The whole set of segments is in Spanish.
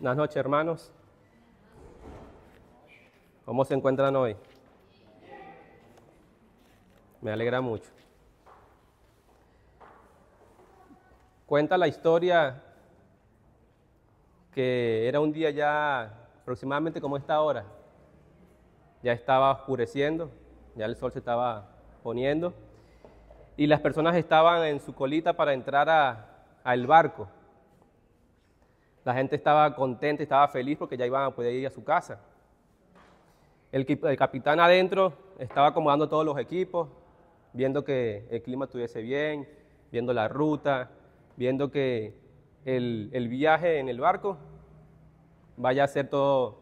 Buenas noches, hermanos. ¿Cómo se encuentran hoy? Me alegra mucho. Cuenta la historia que era un día ya aproximadamente como esta hora. Ya estaba oscureciendo, ya el sol se estaba poniendo y las personas estaban en su colita para entrar al barco la gente estaba contenta, estaba feliz porque ya iban a poder ir a su casa. El, capitán adentro estaba acomodando todos los equipos, viendo que el clima estuviese bien, viendo la ruta, viendo que el, el viaje en el barco vaya a ser todo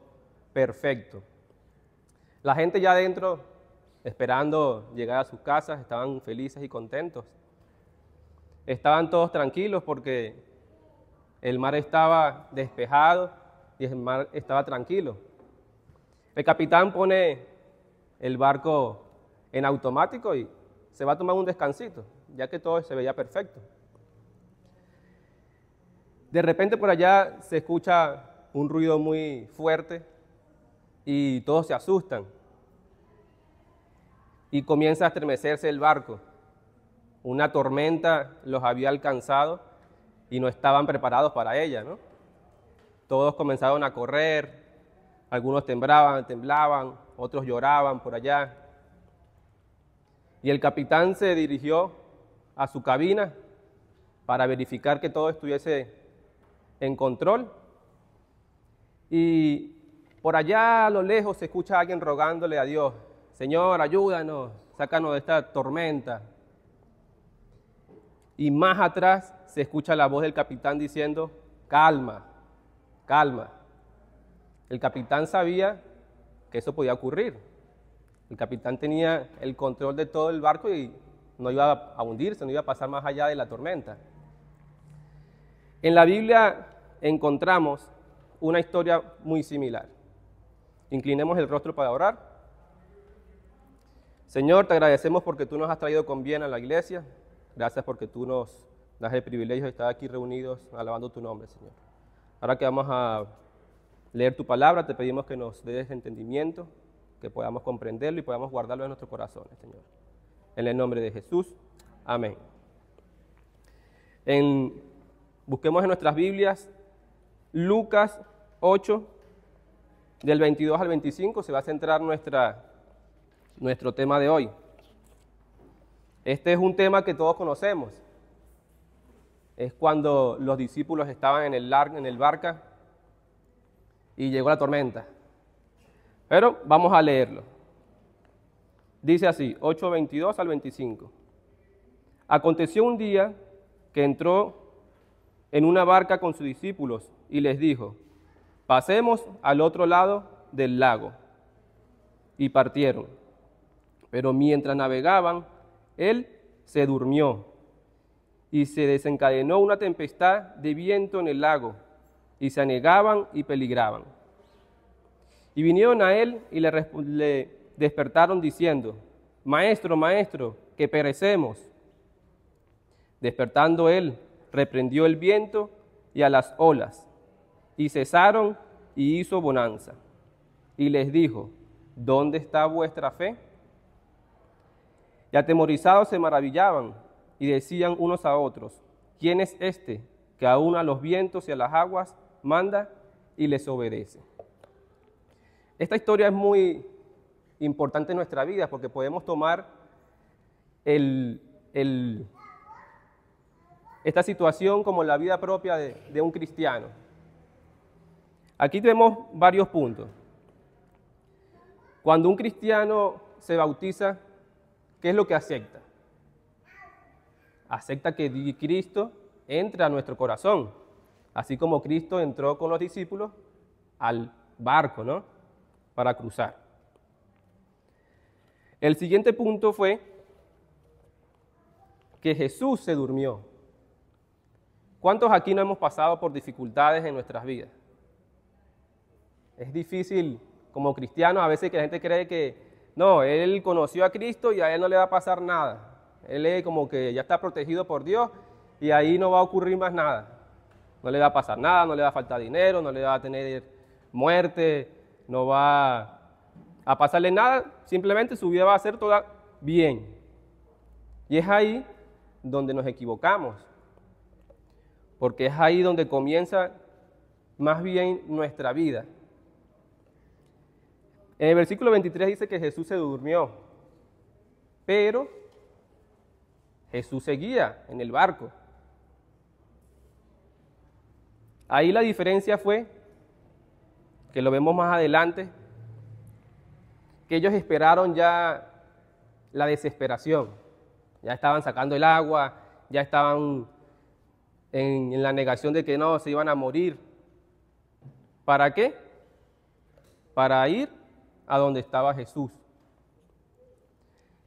perfecto. La gente ya adentro, esperando llegar a sus casas, estaban felices y contentos. Estaban todos tranquilos porque el mar estaba despejado y el mar estaba tranquilo. El capitán pone el barco en automático y se va a tomar un descansito, ya que todo se veía perfecto. De repente por allá se escucha un ruido muy fuerte y todos se asustan. Y comienza a estremecerse el barco. Una tormenta los había alcanzado y no estaban preparados para ella, ¿no? Todos comenzaron a correr, algunos temblaban, temblaban, otros lloraban por allá. Y el capitán se dirigió a su cabina para verificar que todo estuviese en control. Y por allá a lo lejos se escucha a alguien rogándole a Dios, Señor, ayúdanos, sácanos de esta tormenta. Y más atrás se escucha la voz del capitán diciendo, calma, calma. El capitán sabía que eso podía ocurrir. El capitán tenía el control de todo el barco y no iba a hundirse, no iba a pasar más allá de la tormenta. En la Biblia encontramos una historia muy similar. Inclinemos el rostro para orar. Señor, te agradecemos porque tú nos has traído con bien a la iglesia. Gracias porque tú nos das el privilegio de estar aquí reunidos alabando tu nombre, Señor. Ahora que vamos a leer tu palabra, te pedimos que nos des entendimiento, que podamos comprenderlo y podamos guardarlo en nuestros corazones, Señor. En el nombre de Jesús, amén. En, busquemos en nuestras Biblias Lucas 8, del 22 al 25, se va a centrar nuestra, nuestro tema de hoy. Este es un tema que todos conocemos es cuando los discípulos estaban en el, en el barca y llegó la tormenta. Pero vamos a leerlo. Dice así, 8.22 al 25. Aconteció un día que entró en una barca con sus discípulos y les dijo, pasemos al otro lado del lago. Y partieron. Pero mientras navegaban, él se durmió y se desencadenó una tempestad de viento en el lago, y se anegaban y peligraban. Y vinieron a él y le, despertaron diciendo, Maestro, maestro, que perecemos. Despertando él, reprendió el viento y a las olas, y cesaron y hizo bonanza. Y les dijo, ¿dónde está vuestra fe? Y atemorizados se maravillaban y decían unos a otros, ¿quién es este que aún a los vientos y a las aguas manda y les obedece? Esta historia es muy importante en nuestra vida porque podemos tomar esta situación como la vida propia de, de un cristiano. Aquí tenemos varios puntos. Cuando un cristiano se bautiza, ¿qué es lo que acepta? acepta que Cristo entra a nuestro corazón, así como Cristo entró con los discípulos al barco, ¿no? Para cruzar. El siguiente punto fue que Jesús se durmió. ¿Cuántos aquí no hemos pasado por dificultades en nuestras vidas? Es difícil como cristiano, a veces que la gente cree que no, él conoció a Cristo y a él no le va a pasar nada. Él es como que ya está protegido por Dios y ahí no va a ocurrir más nada. No le va a pasar nada, no le va a faltar dinero, no le va a tener muerte, no va a pasarle nada, simplemente su vida va a ser toda bien. Y es ahí donde nos equivocamos, porque es ahí donde comienza más bien nuestra vida. En el versículo 23 dice que Jesús se durmió, pero Jesús seguía en el barco. Ahí la diferencia fue, que lo vemos más adelante, que ellos esperaron ya la desesperación. Ya estaban sacando el agua, ya estaban en, la negación de que no, se iban a morir. ¿Para qué? Para ir a donde estaba Jesús.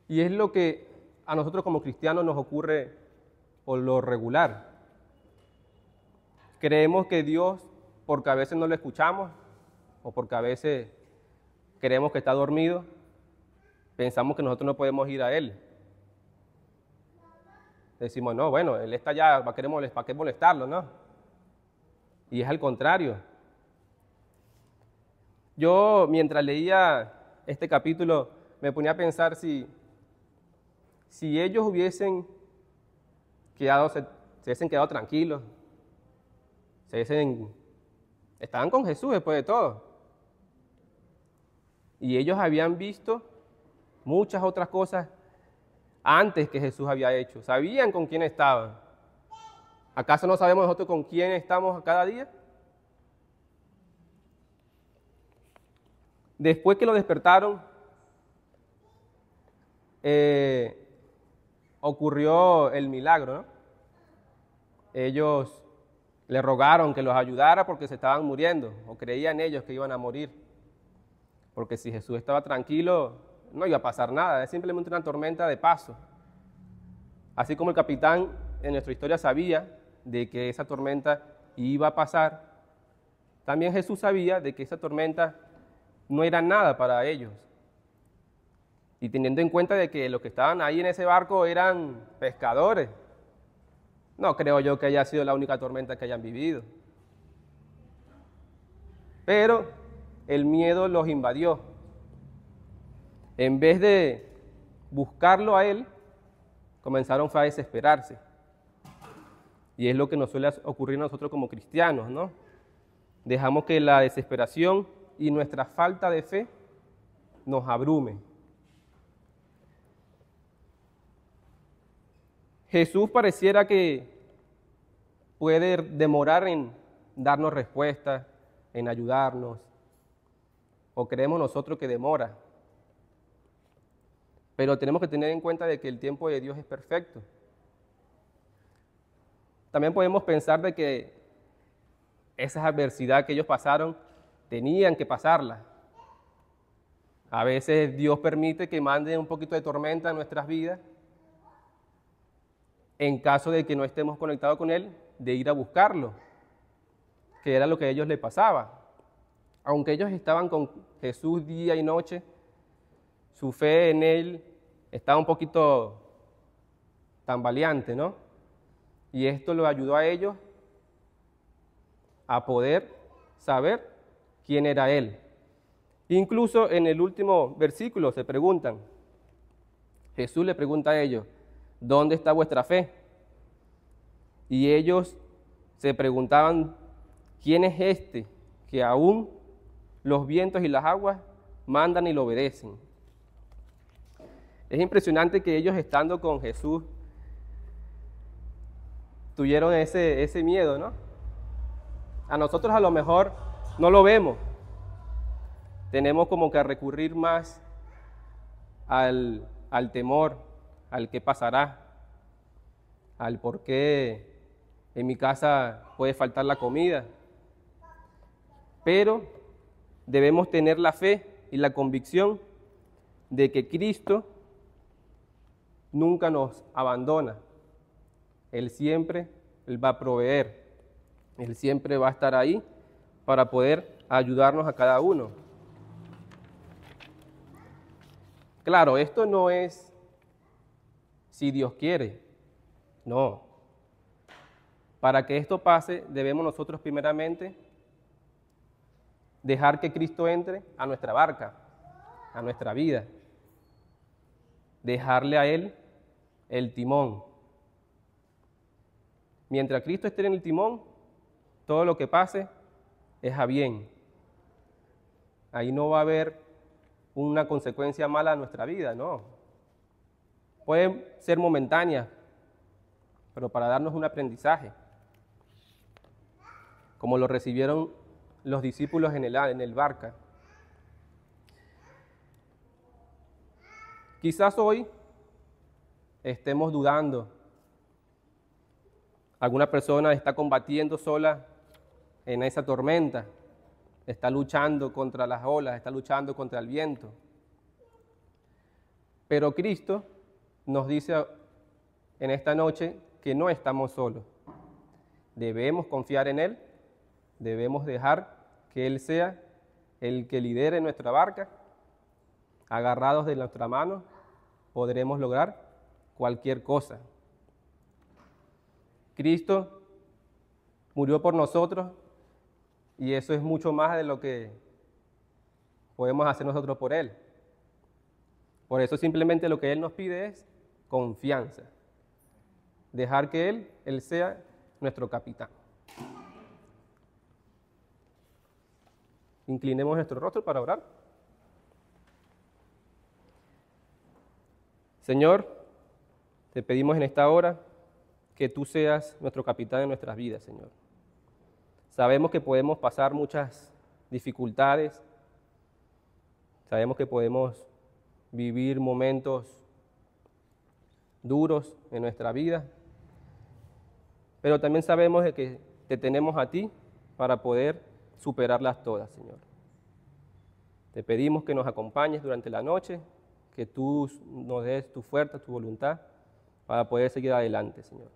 Y es lo que a nosotros como cristianos nos ocurre por lo regular. Creemos que Dios, porque a veces no lo escuchamos o porque a veces creemos que está dormido, pensamos que nosotros no podemos ir a Él. Decimos, no, bueno, Él está allá, ¿para qué molestarlo? No. Y es al contrario. Yo, mientras leía este capítulo, me ponía a pensar si si ellos hubiesen quedado, se, hubiesen quedado tranquilos, se estaban con Jesús después de todo. Y ellos habían visto muchas otras cosas antes que Jesús había hecho. Sabían con quién estaban. ¿Acaso no sabemos nosotros con quién estamos cada día? Después que lo despertaron, eh, ocurrió el milagro. Ellos le rogaron que los ayudara porque se estaban muriendo o creían ellos que iban a morir. Porque si Jesús estaba tranquilo, no iba a pasar nada, es simplemente una tormenta de paso. Así como el capitán en nuestra historia sabía de que esa tormenta iba a pasar, también Jesús sabía de que esa tormenta no era nada para ellos, y teniendo en cuenta de que los que estaban ahí en ese barco eran pescadores, no creo yo que haya sido la única tormenta que hayan vivido. Pero el miedo los invadió. En vez de buscarlo a él, comenzaron a desesperarse. Y es lo que nos suele ocurrir a nosotros como cristianos, ¿no? Dejamos que la desesperación y nuestra falta de fe nos abrumen. Jesús pareciera que puede demorar en darnos respuestas, en ayudarnos, o creemos nosotros que demora. Pero tenemos que tener en cuenta de que el tiempo de Dios es perfecto. También podemos pensar de que esas adversidad que ellos pasaron, tenían que pasarla. A veces Dios permite que mande un poquito de tormenta a nuestras vidas en caso de que no estemos conectados con Él, de ir a buscarlo, que era lo que a ellos les pasaba. Aunque ellos estaban con Jesús día y noche, su fe en Él estaba un poquito tambaleante, ¿no? Y esto lo ayudó a ellos a poder saber quién era Él. Incluso en el último versículo se preguntan, Jesús le pregunta a ellos, ¿dónde está vuestra fe? Y ellos se preguntaban, ¿quién es este que aún los vientos y las aguas mandan y lo obedecen? Es impresionante que ellos estando con Jesús tuvieron ese, ese miedo, ¿no? A nosotros a lo mejor no lo vemos. Tenemos como que recurrir más al, al temor, al qué pasará, al por qué en mi casa puede faltar la comida. Pero debemos tener la fe y la convicción de que Cristo nunca nos abandona. Él siempre va a proveer. Él siempre va a estar ahí para poder ayudarnos a cada uno. Claro, esto no es si Dios quiere. No. Para que esto pase, debemos nosotros primeramente dejar que Cristo entre a nuestra barca, a nuestra vida. Dejarle a Él el timón. Mientras Cristo esté en el timón, todo lo que pase es a bien. Ahí no va a haber una consecuencia mala a nuestra vida, no pueden ser momentáneas, pero para darnos un aprendizaje, como lo recibieron los discípulos en el, en el barca. Quizás hoy estemos dudando. Alguna persona está combatiendo sola en esa tormenta, está luchando contra las olas, está luchando contra el viento. Pero Cristo nos dice en esta noche que no estamos solos. Debemos confiar en Él, debemos dejar que Él sea el que lidere nuestra barca. Agarrados de nuestra mano, podremos lograr cualquier cosa. Cristo murió por nosotros y eso es mucho más de lo que podemos hacer nosotros por Él. Por eso simplemente lo que Él nos pide es confianza. Dejar que Él, Él sea nuestro capitán. Inclinemos nuestro rostro para orar. Señor, te pedimos en esta hora que tú seas nuestro capitán en nuestras vidas, Señor. Sabemos que podemos pasar muchas dificultades, sabemos que podemos vivir momentos duros en nuestra vida, pero también sabemos de que te tenemos a ti para poder superarlas todas, Señor. Te pedimos que nos acompañes durante la noche, que tú nos des tu fuerza, tu voluntad, para poder seguir adelante, Señor.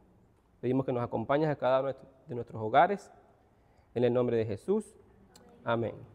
Pedimos que nos acompañes a cada uno de nuestros hogares, en el nombre de Jesús. Amén.